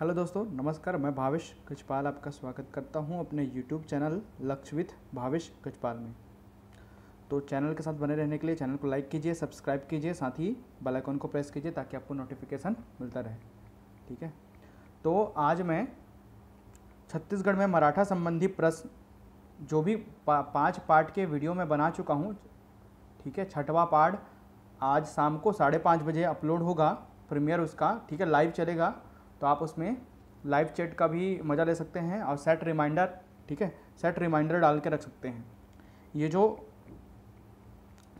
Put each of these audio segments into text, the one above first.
hello दोस्तों नमस्कार मैं भावेश कचपाल आपका स्वागत करता हूं अपने यूट्यूब चैनल लक्ष्यविथ भावेश कचपाल में तो चैनल के साथ बने रहने के लिए चैनल को लाइक कीजिए सब्सक्राइब कीजिए साथ ही बेल आइकन को प्रेस कीजिए ताकि आपको नोटिफिकेशन मिलता रहे ठीक है तो आज मैं छत्तीसगढ़ में मराठा संबंधी प्रश्न जो भी पा, पाँच पार्ट के वीडियो में बना चुका हूँ ठीक है छठवा पार्ट आज शाम को साढ़े पाँच बजे अपलोड होगा प्रीमियर उसका ठीक है लाइव चलेगा तो आप उसमें लाइव चैट का भी मज़ा ले सकते हैं और सेट रिमाइंडर ठीक है सेट रिमाइंडर डाल के रख सकते हैं ये जो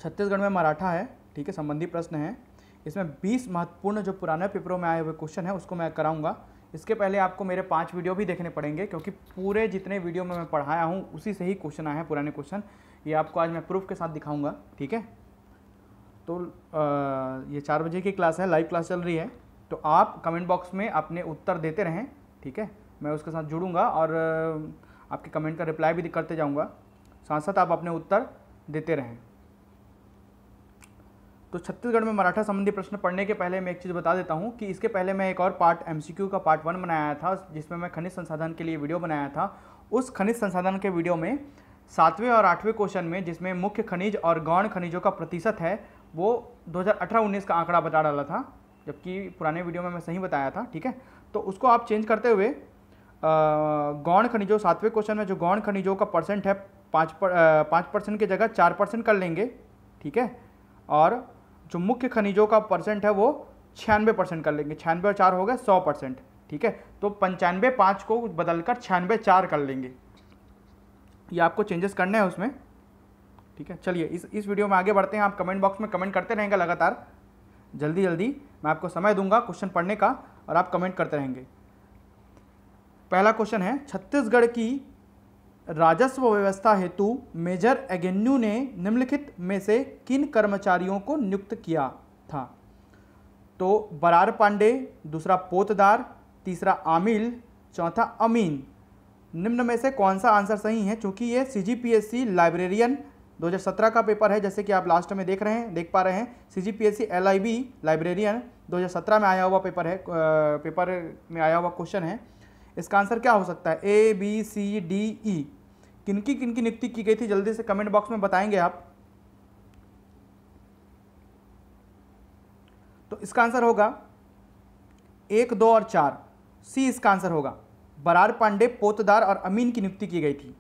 छत्तीसगढ़ में मराठा है ठीक है संबंधी प्रश्न है इसमें 20 महत्वपूर्ण जो पुराने पेपरों में आए हुए क्वेश्चन है उसको मैं कराऊंगा इसके पहले आपको मेरे पांच वीडियो भी देखने पड़ेंगे क्योंकि पूरे जितने वीडियो में मैं पढ़ाया हूँ उसी से ही क्वेश्चन आए हैं पुराने क्वेश्चन ये आपको आज मैं प्रूफ के साथ दिखाऊँगा ठीक है तो आ, ये चार बजे की क्लास है लाइव क्लास चल रही है तो आप कमेंट बॉक्स में अपने उत्तर देते रहें ठीक है मैं उसके साथ जुड़ूंगा और आपके कमेंट का रिप्लाई भी करते जाऊंगा साथ साथ आप अपने उत्तर देते रहें तो छत्तीसगढ़ में मराठा संबंधी प्रश्न पढ़ने के पहले मैं एक चीज़ बता देता हूँ कि इसके पहले मैं एक और पार्ट एम का पार्ट वन बनाया था जिसमें मैं खनिज संसाधन के लिए वीडियो बनाया था उस खनिज संसाधन के वीडियो में सातवें और आठवें क्वेश्चन में जिसमें मुख्य खनिज और गौण खनिजों का प्रतिशत है वो 2018-19 का आंकड़ा बता डाला था जबकि पुराने वीडियो में मैं सही बताया था ठीक है तो उसको आप चेंज करते हुए गौण खनिजों सातवें क्वेश्चन में जो गौण खनिजों का परसेंट है पाँच पर, पाँच परसेंट की जगह चार परसेंट कर लेंगे ठीक है और जो मुख्य खनिजों का परसेंट है वो छियानवे परसेंट कर लेंगे छियानवे और चार हो गए सौ परसेंट ठीक है तो पंचानवे पाँच को बदल कर छियानवे चार कर लेंगे ये आपको चेंजेस करने हैं उसमें ठीक है चलिए इस इस वीडियो में आगे बढ़ते हैं आप कमेंट बॉक्स में कमेंट करते रहेंगे लगातार जल्दी जल्दी मैं आपको समय दूंगा क्वेश्चन पढ़ने का और आप कमेंट करते रहेंगे पहला क्वेश्चन है छत्तीसगढ़ की राजस्व व्यवस्था हेतु मेजर एगेन्यू ने निम्नलिखित में से किन कर्मचारियों को नियुक्त किया था तो बरार पांडे दूसरा पोतदार तीसरा आमिल चौथा अमीन निम्न में से कौन सा आंसर सही है क्योंकि ये सी लाइब्रेरियन 2017 का पेपर है जैसे कि आप लास्ट में देख रहे हैं देख पा रहे हैं C G P S C L I B librarian 2017 में आया हुआ पेपर है पेपर में आया हुआ क्वेश्चन है इसका आंसर क्या हो सकता है ए बी सी डी ई किनकी किनकी नियुक्ति की गई थी जल्दी से कमेंट बॉक्स में बताएंगे आप तो इसका आंसर होगा एक दो और चार सी इसका आंसर होगा बरार पांडे पोतदार और अमीन की नियुक्ति की गई थी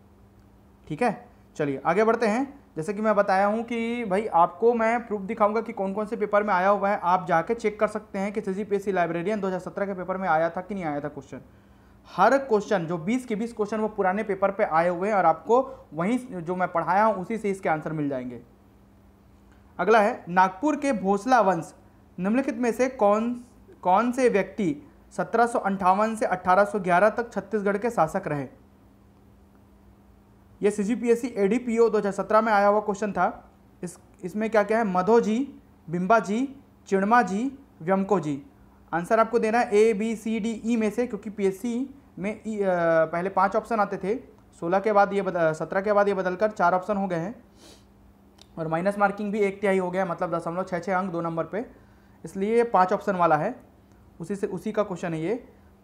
ठीक है चलिए आगे बढ़ते हैं जैसे कि मैं बताया हूँ कि भाई आपको मैं प्रूफ दिखाऊंगा कि कौन कौन से पेपर में आया हुआ है आप जाके चेक कर सकते हैं कि सी पी लाइब्रेरियन 2017 के पेपर में आया था कि नहीं आया था क्वेश्चन हर क्वेश्चन जो 20 के 20 क्वेश्चन वो पुराने पेपर पे आए हुए हैं और आपको वहीं जो मैं पढ़ाया हूँ उसी से इसके आंसर मिल जाएंगे अगला है नागपुर के भोसला वंश निम्नलिखित में से कौन कौन से व्यक्ति सत्रह से अट्ठारह तक छत्तीसगढ़ के शासक रहे ये C G P S C A D P O दो हज़ार सत्रह में आया हुआ क्वेश्चन था इस इसमें क्या क्या है मधो जी बिम्बा जी चिणमा जी व्यमको जी आंसर आपको देना है ए बी सी डी ई में से क्योंकि पी एस सी में ई e, पहले पांच ऑप्शन आते थे सोलह के बाद ये बदल सत्रह के बाद ये बदलकर चार ऑप्शन हो गए हैं और माइनस मार्किंग भी एक तिहाई हो गया मतलब दशमलव छः छः अंक दो नंबर पे इसलिए ये पाँच ऑप्शन वाला है उसी से उसी का क्वेश्चन है ये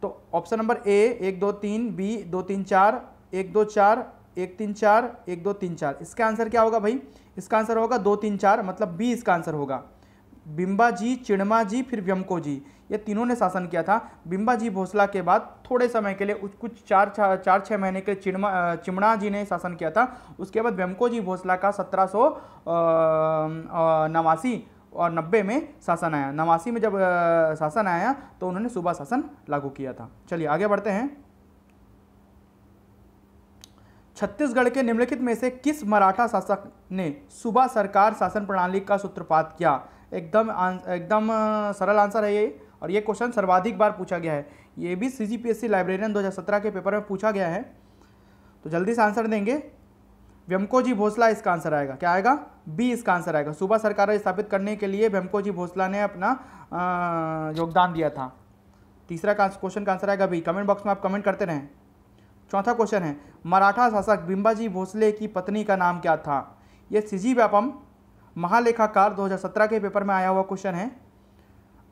तो ऑप्शन नंबर ए एक दो तीन बी दो तीन चार एक दो चार एक तीन चार एक दो तीन चार इसका आंसर क्या होगा भाई इसका आंसर होगा दो तीन चार मतलब बी इसका आंसर होगा बिम्बा जी चिड़मा जी फिर व्यमको जी ये तीनों ने शासन किया था बिम्बा जी भोसला के बाद थोड़े समय के लिए कुछ चार चार छः महीने के चिड़मा चिमड़ा जी ने शासन किया था उसके बाद व्यमको जी भोसला का सत्रह सौ नवासी और नब्बे में शासन आया नवासी में जब शासन आया तो उन्होंने सुबह शासन लागू किया था चलिए आगे बढ़ते हैं छत्तीसगढ़ के निम्नलिखित में से किस मराठा शासक ने सुबह सरकार शासन प्रणाली का सूत्रपात किया एकदम एकदम सरल आंसर है ये और ये क्वेश्चन सर्वाधिक बार पूछा गया है ये भी C G P S C librarian दो हज़ार सत्रह के पेपर में पूछा गया है तो जल्दी से आंसर देंगे व्यमको जी भोसला इसका आंसर आएगा क्या आएगा बी इसका आंसर आएगा सुबह सरकार स्थापित करने के लिए व्यमको जी भोसला ने अपना योगदान दिया था तीसरा क्वेश्चन का आंसर आएगा बी कमेंट बॉक्स में आप कमेंट करते रहें चौथा क्वेश्चन है मराठा शासक बिंबाजी भोसले की पत्नी का नाम क्या था यह सिजी व्यापम महालेखाकार 2017 के पेपर में आया हुआ क्वेश्चन है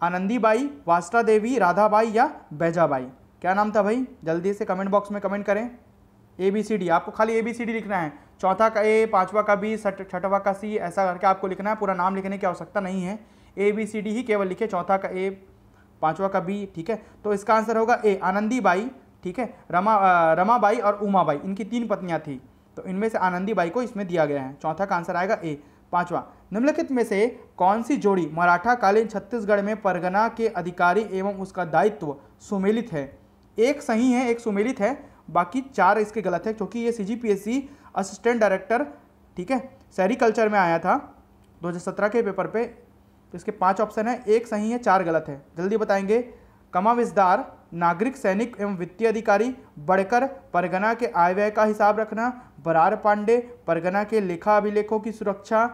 आनंदीबाई वास्टा देवी राधाबाई या बैजाबाई क्या नाम था भाई जल्दी से कमेंट बॉक्स में कमेंट करें ए बी सी डी आपको खाली ए बी सी डी लिखना है चौथा का ए पांचवा का बी छठवा का सी ऐसा करके आपको लिखना है पूरा नाम लिखने की आवश्यकता नहीं है ए बी सी डी ही केवल लिखे चौथा का ए पांचवा का बी ठीक है तो इसका आंसर होगा ए आनंदी बाई ठीक है रमा रमाबाई और उमाबाई इनकी तीन पत्नियाँ थी तो इनमें से आनंदीबाई को इसमें दिया गया है चौथा का आंसर आएगा ए पांचवा निम्नलिखित में से कौन सी जोड़ी मराठा कालीन छत्तीसगढ़ में परगना के अधिकारी एवं उसका दायित्व सुमेलित है एक सही है एक सुमेलित है बाकी चार इसके गलत है क्योंकि ये सी असिस्टेंट डायरेक्टर ठीक है सेरिकल्चर में आया था 2017 के पेपर पे तो इसके पांच ऑप्शन है एक सही है चार गलत है जल्दी बताएंगे कमाविजदार नागरिक सैनिक एवं वित्तीय अधिकारी बढ़कर परगना के आय व्यय का हिसाब रखना बरार पांडे परगना के लेखा अभिलेखों की सुरक्षा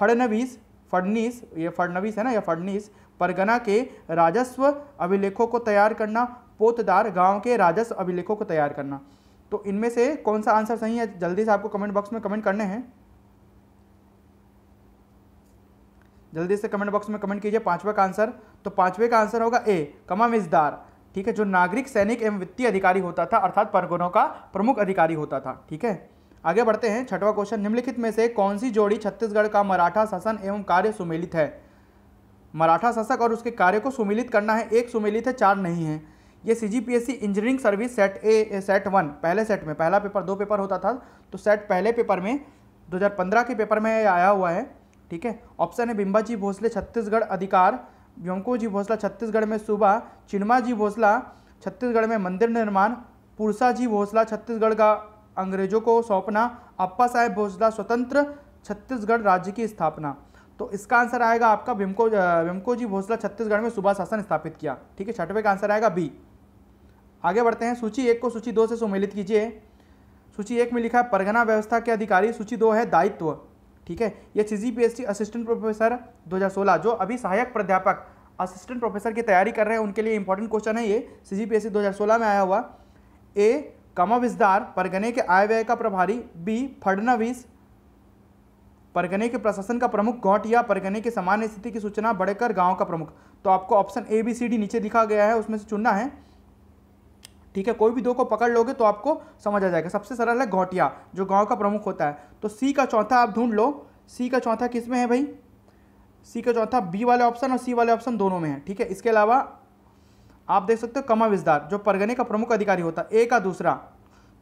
फड़नवीस फडनीस ये फडनवीस है ना या फडनीस परगना के राजस्व अभिलेखों को तैयार करना पोतदार गांव के राजस्व अभिलेखों को तैयार करना तो इनमें से कौन सा आंसर सही है जल्दी से आपको कमेंट बॉक्स में कमेंट करने हैं जल्दी से कमेंट बॉक्स में कमेंट कीजिए पांचवे का आंसर तो पांचवे का आंसर होगा ए कमा मिजदार ठीक है जो नागरिक सैनिक एवं वित्तीय अधिकारी होता था अर्थात परगनों का प्रमुख अधिकारी होता था ठीक है आगे बढ़ते हैं छठवा क्वेश्चन निम्नलिखित में से कौन सी जोड़ी छत्तीसगढ़ का मराठा शासन एवं कार्य सुमेलित है मराठा शासक और उसके कार्य को सुमेलित करना है एक सुमेलित है चार नहीं है ये C G P S C engineering service set A set one पहले सेट में पहला पेपर दो पेपर होता था तो सेट पहले पेपर में 2015 के पेपर में आया हुआ है ठीक है ऑप्शन है बिंबाजी भोसले छत्तीसगढ़ अधिकार व्योमको जी भोसला छत्तीसगढ़ में सूबा चिन्मा जी भोसला छत्तीसगढ़ में मंदिर निर्माण पुरसा जी भोसला छत्तीसगढ़ का अंग्रेजों को सौंपना अप्पा साहेब भोसला स्वतंत्र छत्तीसगढ़ राज्य की स्थापना तो इसका आंसर आएगा आपका भीमको भीमको जी भोसला छत्तीसगढ़ में सुबह शासन स्थापित किया ठीक है छठवें का आंसर आएगा बी आगे बढ़ते हैं सूची एक को सूची दो से सुमेलित कीजिए सूची एक में लिखा है परगना व्यवस्था के अधिकारी सूची दो है दायित्व ठीक है ये छिजी पीएचडी असिस्टेंट प्रोफेसर 2016 जो अभी सहायक प्राध्यापक असिस्टेंट प्रोफेसर की तैयारी कर रहे हैं उनके लिए इंपॉर्टेंट क्वेश्चन है ये सी जी पी दो हज़ार सोलह में आया हुआ ए कमाविजदार परगने के आय व्यय का प्रभारी बी फडनवीस परगने के प्रशासन का प्रमुख गौट या परगने के सामान्य स्थिति की सूचना बढ़कर गांव का प्रमुख तो आपको option A B C D नीचे लिखा गया है उसमें से चुनना है ठीक है कोई भी दो को पकड़ लोगे तो आपको समझ आ जाएगा सबसे सरल है घोटिया जो गांव का प्रमुख होता है तो सी का चौथा आप ढूंढ लो सी का चौथा किस में है भाई सी का चौथा बी वाले ऑप्शन और सी वाले ऑप्शन दोनों में है ठीक है इसके अलावा आप देख सकते हो कमा विजदार जो परगने का प्रमुख अधिकारी होता है ए का दूसरा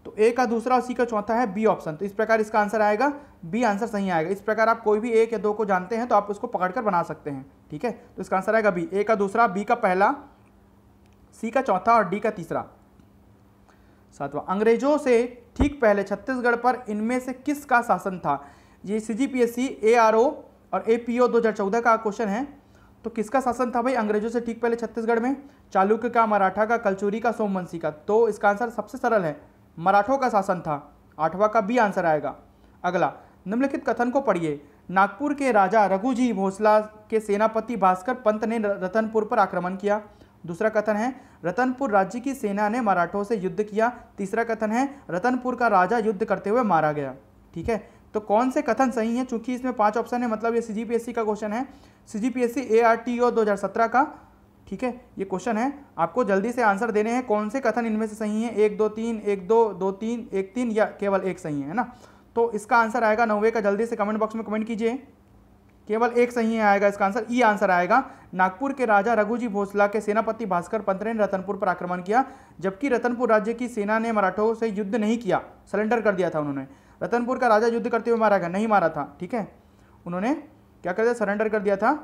तो ए का दूसरा और सी का चौथा है बी ऑप्शन तो इस प्रकार इसका आंसर आएगा बी आंसर सही आएगा इस प्रकार आप कोई भी एक या दो को जानते हैं तो आप उसको पकड़कर बना सकते हैं ठीक है तो इसका आंसर आएगा बी ए का दूसरा बी का पहला सी का चौथा और डी का तीसरा सातवां अंग्रेजों से ठीक पहले छत्तीसगढ़ पर इनमें से किसका शासन था ये C G P S C A R O और ए पी ओ दो हज़ार चौदह का क्वेश्चन है तो किसका शासन था भाई अंग्रेजों से ठीक पहले छत्तीसगढ़ में चालुक्य का मराठा का कलचूरी का सोमवंशी का तो इसका आंसर सबसे सरल है मराठों का शासन था आठवां का भी आंसर आएगा अगला निम्नलिखित कथन को पढ़िए नागपुर के राजा रघुजी भोसला के सेनापति भास्कर पंत ने रतनपुर पर आक्रमण किया दूसरा कथन है रतनपुर राज्य की सेना ने मराठों से युद्ध किया तीसरा कथन है रतनपुर का राजा युद्ध करते हुए मारा गया ठीक है तो कौन से कथन सही है चूंकि इसमें पांच ऑप्शन है मतलब ये सीजीपीएससी का क्वेश्चन है सीजीपीएससी एआरटीओ 2017 का ठीक है ये क्वेश्चन है आपको जल्दी से आंसर देने हैं कौन से कथन इनमें से सही है एक दो तीन एक दो दो तीन एक तीन या केवल एक सही है ना तो इसका आंसर आएगा नौवे का जल्दी से कमेंट बॉक्स में कमेंट कीजिए केवल एक सही है आएगा इसका आंसर ई आंसर आएगा नागपुर के राजा रघुजी भोसला के सेनापति भास्कर पंत ने रतनपुर पर आक्रमण किया जबकि रतनपुर राज्य की सेना ने मराठों से युद्ध नहीं किया सरेंडर कर दिया था उन्होंने रतनपुर का राजा युद्ध करते हुए मारा गया नहीं मारा था ठीक है उन्होंने क्या कर दिया सरेंडर कर दिया था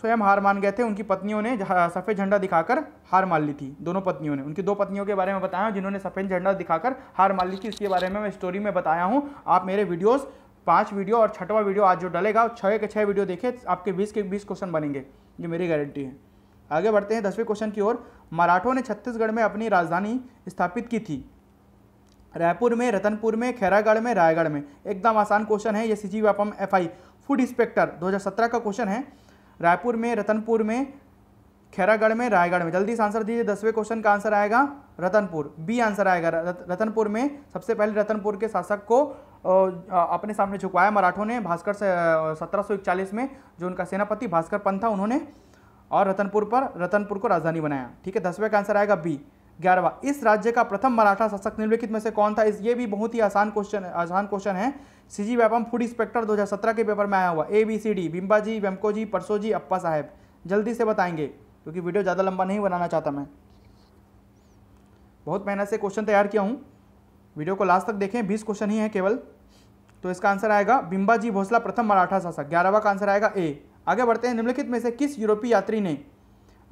स्वयं हार मान गए थे उनकी पत्नियों ने सफ़ेद झंडा दिखाकर हार मान ली थी दोनों पत्नियों ने उनकी दो पत्नियों के बारे में बताया जिन्होंने सफ़ेद झंडा दिखाकर हार मान ली थी इसके बारे में मैं स्टोरी में बताया हूँ आप मेरे वीडियोस पाँच वीडियो और छठवा वीडियो आज जो डलेगा छः के छः वीडियो देखे आपके बीस के बीस क्वेश्चन बनेंगे ये मेरी गारंटी है आगे बढ़ते हैं दसवें क्वेश्चन की ओर मराठों ने छत्तीसगढ़ में अपनी राजधानी स्थापित की थी रायपुर में रतनपुर में खैरागढ़ में रायगढ़ में एकदम आसान क्वेश्चन है ये C G Vyapam F food inspector 2017 का क्वेश्चन है रायपुर में रतनपुर में खैरागढ़ में रायगढ़ में जल्दी से आंसर दीजिए दसवें क्वेश्चन का आंसर आएगा रतनपुर बी आंसर आएगा रतनपुर में सबसे पहले रतनपुर के शासक को अपने सामने झुकवाया मराठों ने भास्कर से सत्रह में जो उनका सेनापति भास्कर पंथ था उन्होंने और रतनपुर पर रतनपुर को राजधानी बनाया ठीक है दसवें का आंसर आएगा बी ग्यारहवा इस राज्य का प्रथम मराठा शासक निम्नलिखित में से कौन था इस ये भी बहुत ही आसान क्वेश्चन आसान क्वेश्चन है C G Vyapam food inspector 2017 के पेपर में आया हुआ ए बी सी डी बिम्बा जी वेमको जी परसो जी अप्पा साहेब जल्दी से बताएंगे क्योंकि वीडियो ज़्यादा लंबा नहीं बनाना चाहता मैं बहुत मेहनत से क्वेश्चन तैयार किया हूँ वीडियो को लास्ट तक देखें बीस क्वेश्चन ही है केवल तो इसका आंसर आएगा बिंबाजी भोसला प्रथम मराठा शासक ग्यारहवा का आंसर आएगा ए आगे बढ़ते हैं निम्नलिखित में से किस यूरोपीय यात्री ने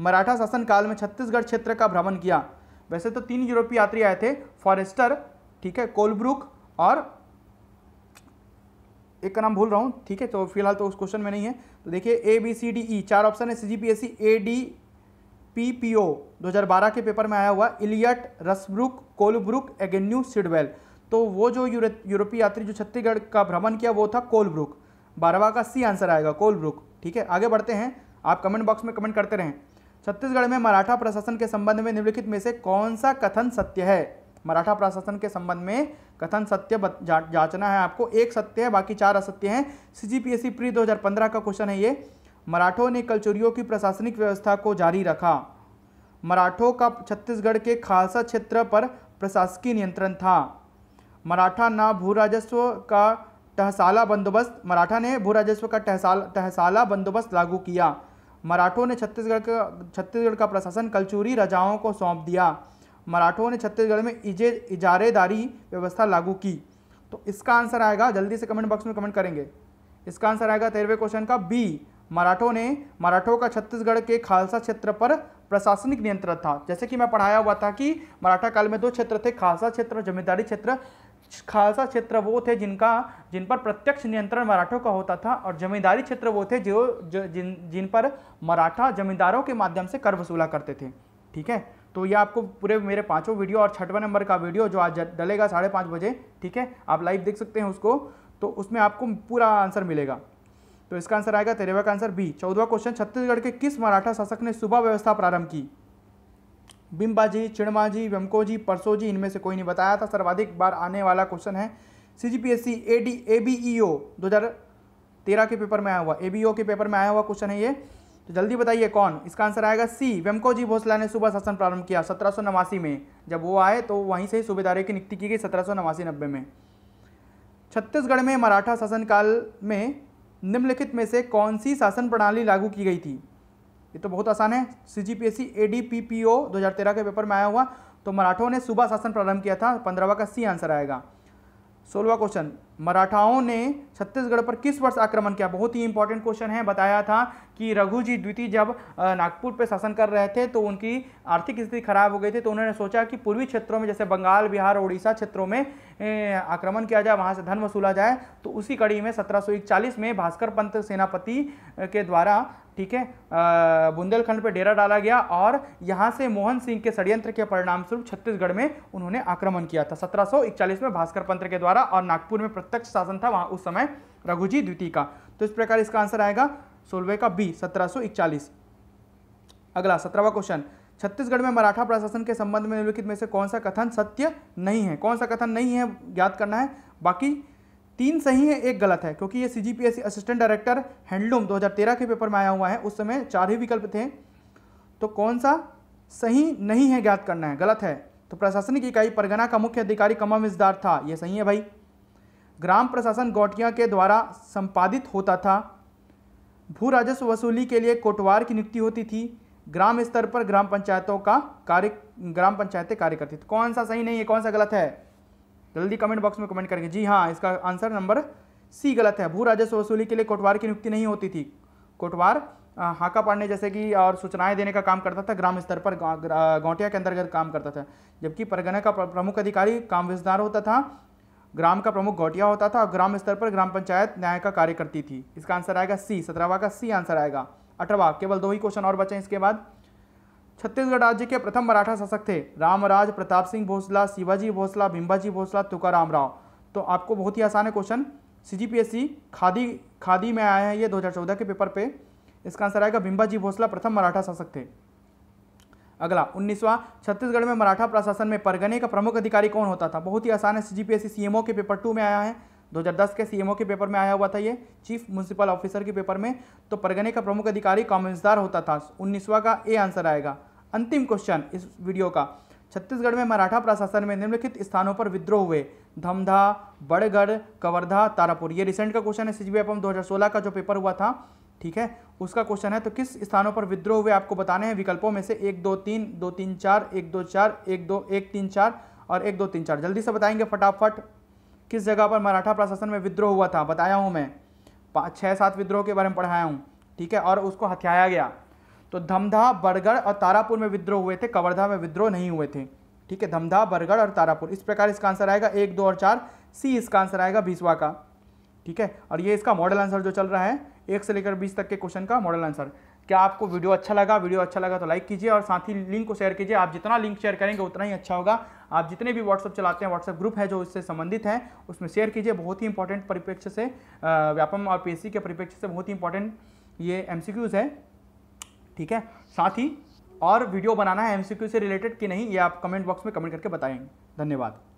मराठा शासन काल में छत्तीसगढ़ क्षेत्र का भ्रमण किया वैसे तो तीन यूरोपीय यात्री आए थे फॉरेस्टर ठीक है कोलब्रुक और एक का नाम भूल रहा हूँ ठीक है तो फिलहाल तो उस क्वेश्चन में नहीं है तो देखिए ए बी सी डी ई चार ऑप्शन है C G P S C A D P P O दो के पेपर में आया हुआ इलियट रसब्रुक कोलब्रुक एगेन्यू सिडवेल तो वो जो यूरोपीय यात्री जो छत्तीसगढ़ का भ्रमण किया वो था कोलब्रुक बारहवा का सी आंसर आएगा कोलब्रुक ठीक है आगे बढ़ते हैं आप कमेंट बॉक्स में कमेंट करते रहें छत्तीसगढ़ में मराठा प्रशासन के संबंध में निम्नलिखित में से कौन सा कथन सत्य है मराठा प्रशासन के संबंध में कथन सत्य जांचना है आपको एक सत्य है बाकी चार असत्य हैं C G P S C pre 2015 का क्वेश्चन है ये मराठों ने कलचुरियों की प्रशासनिक व्यवस्था को जारी रखा मराठों का छत्तीसगढ़ के खालसा क्षेत्र पर प्रशासकीय नियंत्रण था मराठा ना भू राजस्व का तहसाला बंदोबस्त मराठा ने भू राजस्व का तहसाल तहसाला बंदोबस्त लागू किया मराठों ने छत्तीसगढ़ का छत्तीसगढ़ का प्रशासन कलचूरी राजाओं को सौंप दिया मराठों ने छत्तीसगढ़ में इजे इजारेदारी व्यवस्था लागू की तो इसका आंसर आएगा जल्दी से कमेंट बॉक्स में कमेंट करेंगे इसका आंसर आएगा तेरहवें क्वेश्चन का बी मराठों ने मराठों का छत्तीसगढ़ के खालसा क्षेत्र पर प्रशासनिक नियंत्रण था जैसे कि मैं पढ़ाया हुआ था कि मराठा काल में दो क्षेत्र थे खालसा क्षेत्र और जमींदारी क्षेत्र खालसा क्षेत्र वो थे जिनका जिन पर प्रत्यक्ष नियंत्रण मराठों का होता था और जमींदारी क्षेत्र वो थे जो, जिन जिन पर मराठा जमींदारों के माध्यम से कर वसूला करते थे ठीक है तो ये आपको पूरे मेरे पांचों वीडियो और छठवा नंबर का वीडियो जो आज डलेगा साढ़े पाँच बजे ठीक है आप लाइव देख सकते हैं उसको तो उसमें आपको पूरा आंसर मिलेगा तो इसका आंसर आएगा तेरेवा का आंसर बी चौदवा क्वेश्चन छत्तीसगढ़ के किस मराठा शासक ने सुबह व्यवस्था प्रारंभ की बिम्बाजी जी परसो परसोजी इनमें से कोई नहीं बताया था सर्वाधिक बार आने वाला क्वेश्चन है C G P S C A D A B E O दो हज़ार तेरह के पेपर में आया हुआ ए बी ओ के पेपर में आया हुआ क्वेश्चन है ये तो जल्दी बताइए कौन इसका आंसर आएगा सी वेमकोजी भोसला ने सुबह शासन प्रारंभ किया सत्रह सौ नवासी में जब वो आए तो वहीं से ही सूबेदारी की नियुक्ति की गई सत्रह सौ नवासी नब्बे में छत्तीसगढ़ में मराठा शासनकाल में निम्नलिखित में से कौन सी शासन प्रणाली लागू की गई थी ये तो बहुत आसान है C G P S C A D P P O दो हज़ार तेरह के पेपर में आया हुआ तो मराठों ने सुबह शासन प्रारंभ किया था पंद्रहवा का सी आंसर आएगा सोलवा क्वेश्चन मराठाओं ने छत्तीसगढ़ पर किस वर्ष आक्रमण किया बहुत ही इंपॉर्टेंट क्वेश्चन है बताया था कि रघुजी द्वितीय जब नागपुर पर शासन कर रहे थे तो उनकी आर्थिक स्थिति खराब हो गई थी तो उन्होंने सोचा कि पूर्वी क्षेत्रों में जैसे बंगाल बिहार उड़ीसा क्षेत्रों में आक्रमण किया जाए वहाँ से धन वसूला जाए तो उसी कड़ी में सत्रह में भास्कर पंत सेनापति के द्वारा ठीक है बुंदेलखंड पे डेरा डाला गया और यहाँ से मोहन सिंह के षड्यंत्र के परिणाम स्वरूप छत्तीसगढ़ में उन्होंने आक्रमण किया था सत्रह में भास्कर पंत्र के द्वारा और नागपुर में प्रत्यक्ष शासन था वहाँ उस समय रघुजी द्वितीय का तो इस प्रकार इसका आंसर आएगा सोलवे का बी सत्रह अगला सत्रहवा क्वेश्चन छत्तीसगढ़ में मराठा प्रशासन के संबंध में निम्नलिखित में से कौन सा कथन सत्य नहीं है कौन सा कथन नहीं है ज्ञात करना है बाकी तीन सही है एक गलत है क्योंकि ये C G assistant director handloom 2013 के पेपर में आया हुआ है उस समय चार ही विकल्प थे तो कौन सा सही नहीं है ज्ञात करना है गलत है तो प्रशासनिक इकाई परगना का मुख्य अधिकारी कमा मिजदार था यह सही है भाई ग्राम प्रशासन गौटिया के द्वारा संपादित होता था भू राजस्व वसूली के लिए कोटवार की नियुक्ति होती थी ग्राम स्तर पर ग्राम पंचायतों का कार्य ग्राम पंचायतें कार्य करती थी तो कौन सा सही नहीं है कौन सा गलत है जल्दी कमेंट बॉक्स में कमेंट करेंगे जी हाँ इसका आंसर नंबर सी गलत है भू राजस्व वसूली के लिए कोटवार की नियुक्ति नहीं होती थी कोटवार हाका पाड़ने जैसे कि और सूचनाएं देने का काम करता था ग्राम स्तर पर गौटिया के अंतर्गत काम करता था जबकि परगना का प्रमुख अधिकारी विस्तार होता था ग्राम का प्रमुख गौटिया होता था और ग्राम स्तर पर ग्राम पंचायत न्याय का कार्य करती थी इसका आंसर आएगा सी सत्रहवा का सी आंसर आएगा अठारवा केवल दो ही क्वेश्चन और बचे इसके बाद छत्तीसगढ़ राज्य के प्रथम मराठा शासक थे रामराज प्रताप सिंह भोसला शिवाजी भोसला भीम्बाजी भोसला तुकार राव तो आपको बहुत ही आसान है क्वेश्चन सी खादी खादी में आया है ये 2014 के पेपर पे इसका आंसर आएगा भिम्बाजी भोसला प्रथम मराठा शासक थे अगला उन्नीसवा छत्तीसगढ़ में मराठा प्रशासन में परगने का प्रमुख अधिकारी कौन होता था बहुत ही आसान है सीजीपीएससी सीएमओ के पेपर टू में आया है 2010 के सीएमओ के पेपर में आया हुआ था ये चीफ म्यूनसिपल ऑफिसर के पेपर में तो परगने का प्रमुख अधिकारी कॉमेंसदार होता था उन्नीसवा का ए आंसर आएगा अंतिम क्वेश्चन इस वीडियो का छत्तीसगढ़ में मराठा प्रशासन में निम्नलिखित स्थानों पर विद्रोह हुए धमधा बड़गढ़ कवर्धा तारापुर ये रिसेंट का क्वेश्चन है सी जी बी का जो पेपर हुआ था ठीक है उसका क्वेश्चन है तो किस स्थानों पर विद्रोह हुए आपको बताने हैं विकल्पों में से एक दो तीन दो तीन चार एक दो चार एक दो एक तीन चार और एक दो तीन चार जल्दी से बताएंगे फटाफट किस जगह पर मराठा प्रशासन में विद्रोह हुआ था बताया हूँ मैं छः सात विद्रोह के बारे में पढ़ाया हूँ ठीक है और उसको हथियाया गया तो धमधा बरगढ़ और तारापुर में विद्रोह हुए थे कवर्धा में विद्रोह नहीं हुए थे ठीक है धमधा बरगढ़ और तारापुर इस प्रकार इसका आंसर आएगा एक दो और चार सी इसका आंसर आएगा बीसवा का ठीक है और ये इसका मॉडल आंसर जो चल रहा है एक से लेकर बीस तक के क्वेश्चन का मॉडल आंसर क्या आपको वीडियो अच्छा लगा वीडियो अच्छा लगा तो लाइक कीजिए और साथ ही लिंक को शेयर कीजिए आप जितना लिंक शेयर करेंगे उतना ही अच्छा होगा आप जितने भी व्हाट्सअप चलाते हैं व्हाट्सअप ग्रुप है जो इससे संबंधित है उसमें शेयर कीजिए बहुत ही इंपॉर्टेंट परिप्रेक्ष्य से व्यापम और पी के परिप्रेक्ष्य से बहुत ही इंपॉर्टेंट ये एमसीक्यूज़ है ठीक है साथ ही और वीडियो बनाना है एमसीक्यू से रिलेटेड कि नहीं ये आप कमेंट बॉक्स में कमेंट करके बताएंगे धन्यवाद